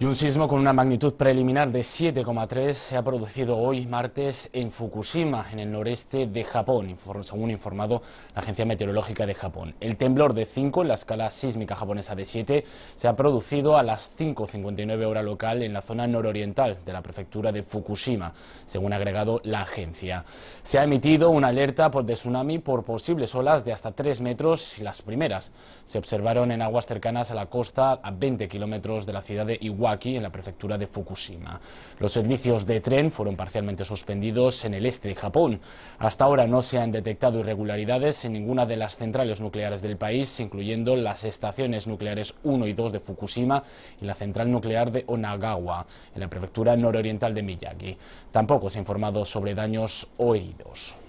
Y un sismo con una magnitud preliminar de 7,3 se ha producido hoy martes en Fukushima, en el noreste de Japón, según informado la Agencia Meteorológica de Japón. El temblor de 5 en la escala sísmica japonesa de 7 se ha producido a las 5.59 hora local en la zona nororiental de la prefectura de Fukushima, según ha agregado la agencia. Se ha emitido una alerta de tsunami por posibles olas de hasta 3 metros y las primeras se observaron en aguas cercanas a la costa a 20 kilómetros de la ciudad de Iwata aquí en la prefectura de Fukushima. Los servicios de tren fueron parcialmente suspendidos en el este de Japón. Hasta ahora no se han detectado irregularidades en ninguna de las centrales nucleares del país, incluyendo las estaciones nucleares 1 y 2 de Fukushima y la central nuclear de Onagawa, en la prefectura nororiental de Miyagi. Tampoco se ha informado sobre daños o heridos.